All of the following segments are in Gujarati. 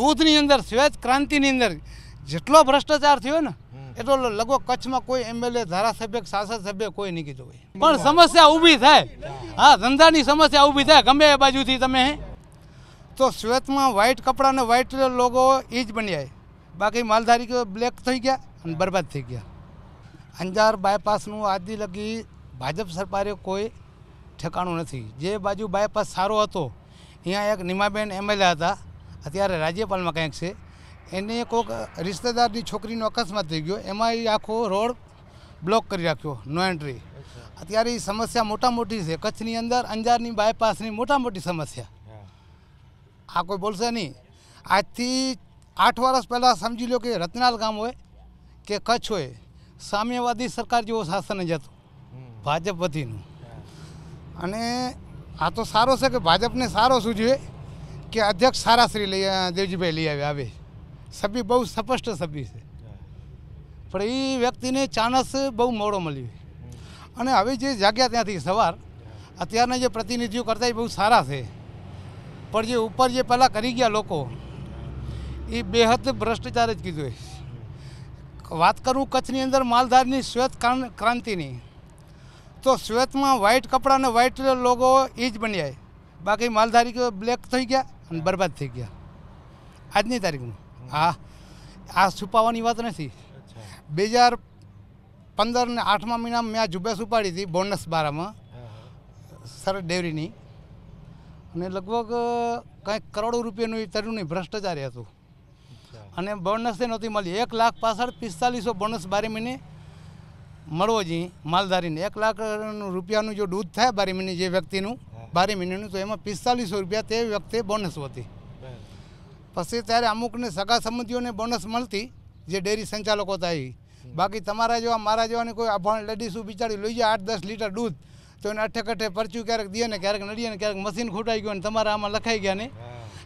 ટોચની અંદર શ્વેત ક્રાંતિની અંદર જેટલો ભ્રષ્ટાચાર થયો ને એટલો લગભગ કચ્છમાં કોઈ એમએલએ ધારાસભ્ય સાંસદ સભ્ય કોઈ નહીં કીધું હોય પણ સમસ્યા ઊભી થાય હા ધંધાની સમસ્યા ઊભી થાય ગમે એ બાજુથી તમે તો શ્વેતમાં વ્હાઇટ કપડાં અને વ્હાઇટ લોકો એ જ બની બન્યા બાકી માલધારી કે બ્લેક થઈ ગયા અને બરબાદ થઈ ગયા અંજાર બાયપાસનું આજની લગી ભાજપ સરકારે કોઈ ઠેકાણું નથી જે બાજુ બાયપાસ સારો હતો અહીંયા એક નિમાબેન એમએલએ હતા અત્યારે રાજ્યપાલમાં કંઈક છે એને કોઈક રિશ્તેદારની છોકરીનો અકસ્માત થઈ ગયો એમાં એ આખો રોડ બ્લોક કરી રાખ્યો નો એન્ટ્રી અત્યારે એ સમસ્યા મોટા મોટી છે કચ્છની અંદર અંજારની બાયપાસની મોટા મોટી સમસ્યા આ કોઈ બોલશે નહીં આજથી આઠ વર્ષ પહેલાં સમજી લો કે રત્નાલ ગામ હોય કે કચ્છ હોય સામ્યવાદી સરકાર જેવો શાસન જ હતું ભાજપ વતીનું અને આ તો સારો છે કે ભાજપને સારો સૂચવે કે અધ્યક્ષ સારાશ્રી લઈ દેવજીભાઈ લઈ આવ્યા આવે સભ્ય બહુ સ્પષ્ટ સભ્ય છે પણ એ વ્યક્તિને ચાણસ બહુ મોડો મળ્યો અને હવે જે જાગ્યા ત્યાંથી સવાર અત્યારના જે પ્રતિનિધિઓ કરતા એ બહુ સારા છે પણ જે ઉપર જે પહેલાં કરી ગયા લોકો એ બેહદ ભ્રષ્ટાચાર જ કીધું વાત કરું કચ્છની અંદર માલધારની શ્વેત ક્રાંતિની તો શ્વેતમાં વ્હાઇટ કપડાં અને વ્હાઇટ લોકો એ જ બન્યા બાકી માલધારી બ્લેક થઈ ગયા અને બરબાદ થઈ ગયા આજની તારીખનું હા આ છુપાવવાની વાત નથી બે હજાર પંદર ને આઠમા મહિનામાં મેં આ ઝુંબેશ ઉપાડી હતી બોનસ બારામાં સર ડેવરીની અને લગભગ કંઈક કરોડો રૂપિયાનું એ નહીં ભ્રષ્ટાચારી હતું અને બોનસ નહોતી મળી એક લાખ પાછળ પિસ્તાલીસો બોનસ બારે મહિને મળવો જોઈએ માલધારીને એક લાખ રૂપિયાનું જો દૂધ થાય બારે મહિને જે વ્યક્તિનું બારે મિનિટનું તો એમાં પિસ્તાલીસો રૂપિયા તે વખતે બોનસ હતી પછી ત્યારે અમુકને સગા સંબંધીઓને બોનસ મળતી જે ડેરી સંચાલકો હતા એ બાકી તમારા જેવા મારા જેવાની કોઈ અભાણ લેડીઝું બિચારી લઈ જાય આઠ દસ લીટર દૂધ તો એને અઠે કઠે પરચ્યું ક્યારેક દે ને ક્યારેક નડીએ ને ક્યારેક મશીન ખોટાઈ ગયું અને તમારા આમાં લખાઈ ગયા ને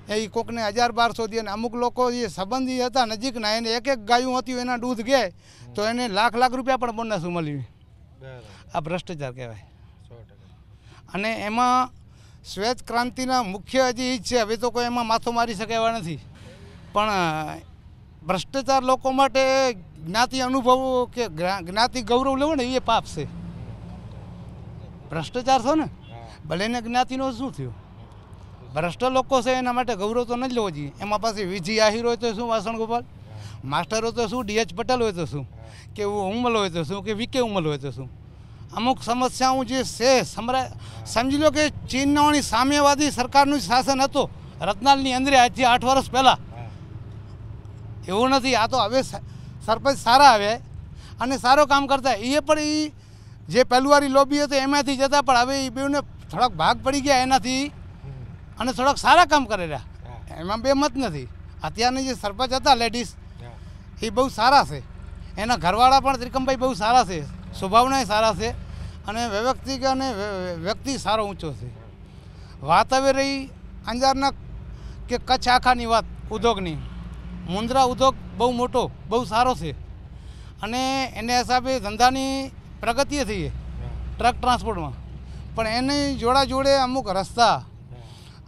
એ કોકને હજાર બારસો દે ને અમુક લોકો જે સંબંધી હતા નજીકના એને એક એક ગાયું હતી એના દૂધ ગયા તો એને લાખ લાખ રૂપિયા પણ બોનસ મળ્યું આ ભ્રષ્ટાચાર કહેવાય અને એમાં શ્વેત ક્રાંતિના મુખ્ય હજી છે હવે તો કોઈ એમાં માથો મારી શકે એવા નથી પણ ભ્રષ્ટાચાર લોકો માટે જ્ઞાતિ અનુભવો કે જ્ઞાતિ ગૌરવ લેવો ને એ પાપ છે ભ્રષ્ટાચાર થયો ને ભલે એને જ્ઞાતિનો શું થયું ભ્રષ્ટ લોકો છે એના માટે ગૌરવ તો નથી લેવો જોઈએ એમાં પાછી વિજી આહિર હોય તો શું વાસણ ગોપાલ માસ્ટર હોય તો શું ડીએચ પટેલ હોય તો શું કે હું ઉમલ હોય તો શું કે વિકે ઉમલ હોય તો શું અમુક સમસ્યાઓ જે છે સમજી લો કે ચીનની સામ્યવાદી સરકારનું શાસન હતું રત્નાલની અંદરે આજથી આઠ વર્ષ પહેલાં એવું નથી આ તો હવે સરપંચ સારા આવે અને સારો કામ કરતા એ પણ એ જે પહેલુંવારી લોબી હતી એમાંથી જતા પણ હવે એ બેને થોડાક ભાગ પડી ગયા એનાથી અને થોડાક સારા કામ કરેલા એમાં બે મત નથી અત્યારની જે સરપંચ હતા લેડીઝ એ બહુ સારા છે એના ઘરવાળા પણ ત્રિકમભાઈ બહુ સારા છે સ્વભાવનાય સારા છે અને વ્યવસ્થિત અને વ્યક્તિ સારો ઊંચો છે વાત હવે રહી અંજારના કે કચ્છ આખાની વાત ઉદ્યોગની મુંદ્રા ઉદ્યોગ બહુ મોટો બહુ સારો છે અને એને હિસાબે ધંધાની પ્રગતિ થઈ ટ્રક ટ્રાન્સપોર્ટમાં પણ એની જોડા જોડે અમુક રસ્તા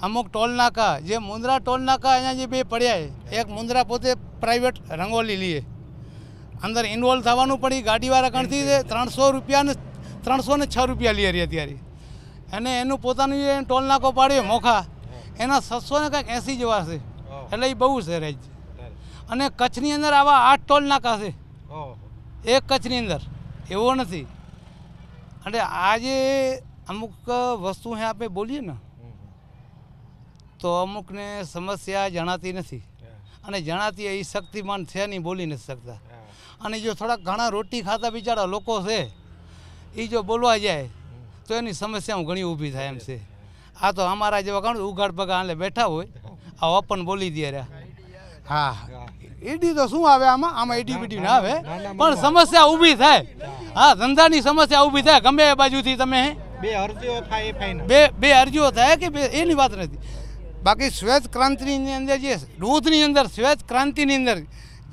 અમુક ટોલનાકા જે મુન્દ્રા ટોલ નાકા અહીંયા જે બે પડ્યા એક મુંદ્રા પોતે પ્રાઇવેટ રંગોલી લીએ અંદર ઇન્વોલ્વ થવાનું પડી ગાડીવાળા ગણતી ત્રણસો રૂપિયાને ત્રણસો ને છ રૂપિયા લઈએ રહી અત્યારે અને એનું પોતાનું જે ટોલ નાકો પાડ્યો મોખા એના છસો ને કાંઈક એંસી જેવા હશે એટલે એ બહુ છે રેજ અને કચ્છની અંદર આવા આઠ ટોલ નાકા છે એક કચ્છની અંદર એવો નથી અને આજે અમુક વસ્તુ હે આપણે બોલીએ ને તો અમુકને સમસ્યા જણાતી નથી અને જણાતી એ શક્તિમાન છે નહીં બોલી નથી શકતા અને જો થોડાક ઘણા રોટી ખાતા બિચારા લોકો છે એ જો બોલવા જાય તો એની સમસ્યાઓ ઘણી ઊભી થાય એમ છે આ તો અમારા જેવા ઘણું ઉઘાડ પગા હાલે બેઠા હોય આ ઓપન બોલી દે રહ્યા હા ઈડી તો શું આવે આમાં આમાં ઈડી બીડી ના આવે પણ સમસ્યા ઊભી થાય હા ધંધાની સમસ્યા ઊભી થાય ગમે એ બાજુથી તમે બે અરજીઓ થાય બે બે અરજીઓ થાય કે બે એની વાત નથી બાકી શ્વેત ક્રાંતિની અંદર જે દૂધની અંદર શ્વેત ક્રાંતિની અંદર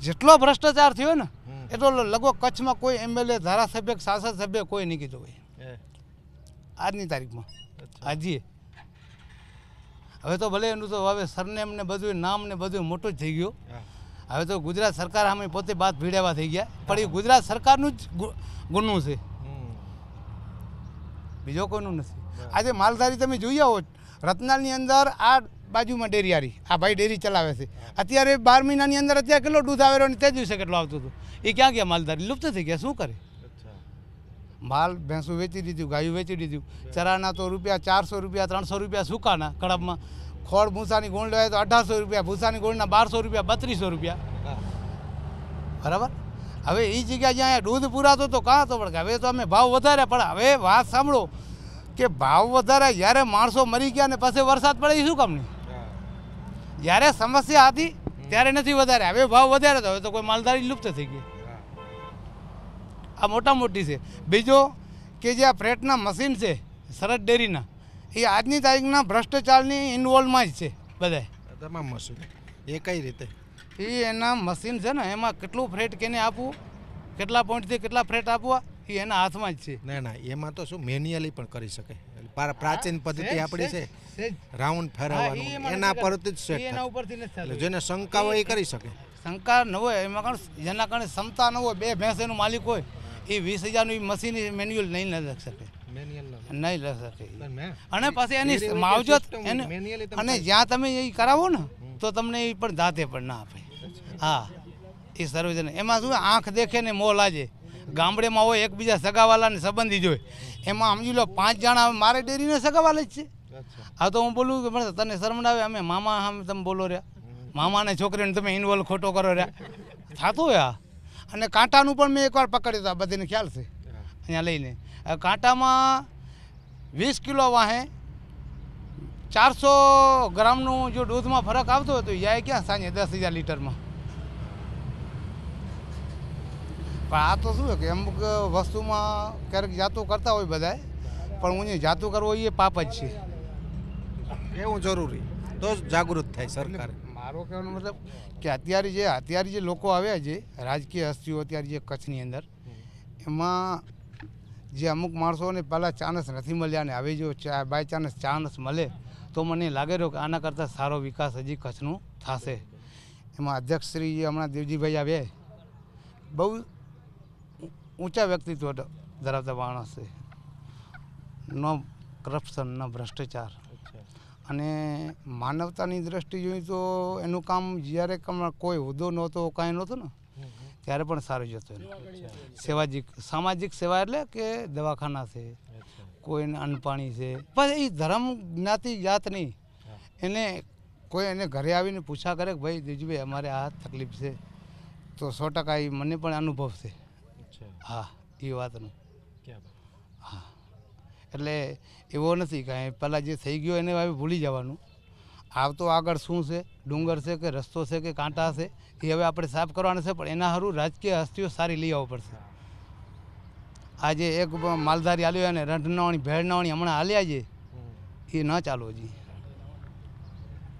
જેટલો ભ્રષ્ટાચાર થયો ને એટલો લગભગ કચ્છમાં કોઈ એમએલએ ધારાસભ્ય સાંસદ સભ્ય કોઈ નહીં કીધું હોય આજની તારીખમાં આજે હવે તો ભલે એનું તો હવે સરનેમ ને બધું નામ ને બધું મોટું જ થઈ ગયું હવે તો ગુજરાત સરકાર સામે પોતે બાદ ભીડાવા થઈ ગયા પણ એ ગુજરાત સરકારનું જ ગુનું છે બીજો કોઈનું નથી આજે માલધારી તમે જોઈ આવો રત્નાલની અંદર આ બાજુમાં ડેરીયારી આ ભાઈ ડેરી ચલાવે છે અત્યારે બાર મહિનાની અંદર અત્યારે કેટલો દૂધ આવેલો અને તે દિવસે કેટલો આવતું હતું એ ક્યાં ગયા માલધારી લુપ્ત થઈ ગયા શું કરે માલ ભેંસું વેચી દીધું ગાયું વેચી દીધું ચરાના તો રૂપિયા ચારસો રૂપિયા ત્રણસો રૂપિયા સુકાના કડપમાં ખોળ ભૂસાની ગોળ લેવાય તો અઢારસો રૂપિયા ભૂસાની ગોળના બારસો રૂપિયા બત્રીસો રૂપિયા બરાબર હવે એ જગ્યા જ્યાં દૂધ પૂરાતો તો કાં તો પણ હવે તો અમે ભાવ વધારે પણ હવે વાત સાંભળો કે ભાવ વધારે જ્યારે માણસો મરી ગયા ને પછી વરસાદ પડે એ શું કામની જ્યારે સમસ્યા હતી ત્યારે નથી વધારે હવે ભાવ વધારે તો હવે તો કોઈ માલધારી લુપ્ત થઈ ગઈ આ મોટા મોટી છે બીજો કે જે આ ફ્રેટના મશીન છે સરહદ ડેરીના એ આજની તારીખના ભ્રષ્ટાચારની ઇન્વોલ્વમાં જ છે બધા તમામ મશીન એ કઈ રીતે એ એના મશીન છે ને એમાં કેટલું ફ્રેટ કેને આપવું કેટલા પોઈન્ટથી કેટલા ફ્રેટ આપવા એ એના હાથમાં જ છે ના ના એમાં તો શું મેન્યુઅલી પણ કરી શકે પ્રાચીન પદ્ધતિ આપણી છે રાઉન્ડ ફેરવવાની એના પરથી જ છે એના ઉપરથી એટલે જેને શંકા હોય એ કરી શકે શંકા ન હોય એમાં કારણ જેના કારણે ક્ષમતા ન હોય બે ભેંસ એનું માલિક હોય એ વીસ હજારનું મશીન મેન્યુઅલ નહીં લઈ શકે નહીં લઈ શકે અને પછી એની માવજત અને જ્યાં તમે એ કરાવો ને તો તમને એ પણ દાંતે પણ ના આપે હા એ સર્વજન એમાં શું આંખ દેખે ને મોં લાજે ગામડેમાં હોય એકબીજા સગાવાલાને સંબંધી જ એમાં સમજી લો પાંચ જણા મારે ડેરીને સગાવાલે જ છે આ તો હું બોલું કે પણ તને શરમડાવે અમે મામા આમ તમે બોલો રહ્યા મામાને છોકરીને તમે ઇન્વોલ્વ ખોટો કરો રહ્યા થતું હોય આ અને કાંટાનું પણ મેં એકવાર પકડ્યું હતું આ બધીને ખ્યાલ છે અહીંયા લઈને કાંટામાં વીસ કિલો વાહે ચારસો ગ્રામનું જો દૂધમાં ફરક આવતો હતો યાએ ક્યાં સાંજે દસ હજાર લીટરમાં પણ આ તો શું છે કે અમુક વસ્તુમાં ક્યારેક જાતું કરતા હોય બધાએ પણ હું જાતું કરવું એ પાપ જ છે એવું જરૂરી તો જાગૃત થાય સરકાર મારો કહેવાનો મતલબ કે અત્યારે જે અત્યારે જે લોકો આવ્યા છે રાજકીય હસ્તીઓ અત્યારે જે કચ્છની અંદર એમાં જે અમુક માણસોને પહેલાં ચાન્સ નથી મળ્યા ને હવે જો બાય ચાન્સ ચાન્સ મળે તો મને લાગે રહ્યો કે આના કરતાં સારો વિકાસ હજી કચ્છનો થશે એમાં અધ્યક્ષશ્રી હમણાં દેવજીભાઈ આવ્યા બહુ ઊંચા વ્યક્તિત્વ ધરાવતા માણસ છે ન કરપ્શન ન ભ્રષ્ટાચાર અને માનવતાની દ્રષ્ટિ જોઈએ તો એનું કામ જ્યારે કોઈ હોદ્દો નહોતો કાંઈ નહોતો ને ત્યારે પણ સારું જતું એનું સેવાજિક સામાજિક સેવા એટલે કે દવાખાના છે કોઈને અન્નપાણી છે પણ એ ધર્મ જ્ઞાતિ જાત નહીં એને કોઈ એને ઘરે આવીને પૂછા કરે કે ભાઈ દીજુભાઈ અમારે આ તકલીફ છે તો સો ટકા એ મને પણ અનુભવ છે હા એ વાતનું હા એટલે એવો નથી કાંઈ પહેલાં જે થઈ ગયો એને હવે ભૂલી જવાનું આવતો આગળ શું છે ડુંગર છે કે રસ્તો છે કે કાંટા છે એ હવે આપણે સાફ કરવાના છે પણ એના સારું રાજકીય હસ્તીઓ સારી લઈ આવવી પડશે આજે એક માલધારી હાલ્યો અને રંઢનાવણી ભેળનાવણી હમણાં હાલ્યા છે એ ન ચાલવો જોઈએ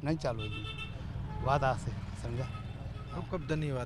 નહીં ચાલવો જોઈએ વાત આ છે સમજા ખૂબ ખૂબ ધન્યવાદ